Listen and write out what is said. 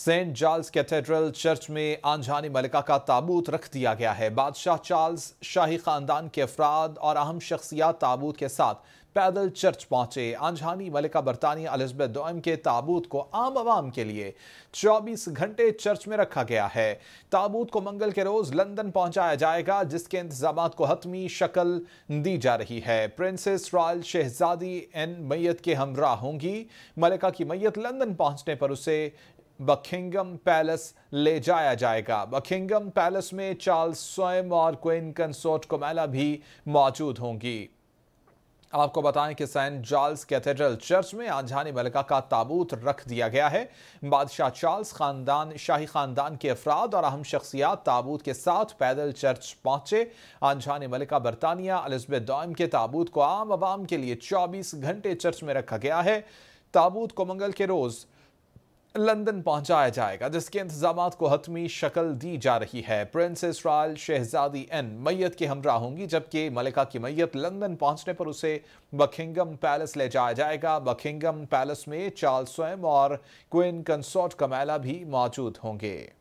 Saint Charles cathedral church में आंजानी मलिका का ताबूत रख दिया गया है बादशाह चार्ल्स शाही खानदान के अफराद और अहम शख्सियात ताबूत के साथ पैदल चर्च पहुंचे आंजानी मलिका बरतानिया अलिजबेथ दोम के ताबूत को आम आवाम के लिए 24 घंटे चर्च में रखा गया है ताबूत को मंगल के रोज लंदन पहुंचाया जाएगा जिसके इंतजाम को हतमी शक्ल दी जा रही है प्रिंसेस रॉयल शहजादी एन मैयत के हमरा होंगी मलिका की मैयत लंदन पहुंचने पर उसे बखिंगम पैलेस ले जाया जाएगा बखिंगम पैलेस में चार्ल्स स्वयं और क्वीन कंसोर्ट कोमेला भी मौजूद होंगी आपको बताएं कि सेंट जॉर्ल्स कैथेड्रल चर्च में आंझानी मलका का ताबूत रख दिया गया है बादशाह चार्ल्स खानदान शाही खानदान के अफराद और अहम शख्सियात ताबूत के साथ पैदल चर्च पहुंचे आंझानी मलका बरतानिया एलिजबेथ डॉम के ताबूत को आम आवाम के लिए चौबीस घंटे चर्च में रखा गया है ताबूत को मंगल के रोज़ लंदन पहुंचाया जाएगा जिसके इंतजाम को हतमी शक्ल दी जा रही है प्रिंस इसराइल शहजादी एन मैयत के हमरा होंगी जबकि मलिका की मैयत लंदन पहुंचने पर उसे बखिंगम पैलेस ले जाया जाएगा बखिंगम पैलेस में चार्ल्स स्वयं और क्वीन कंसोर्ट कमैला भी मौजूद होंगे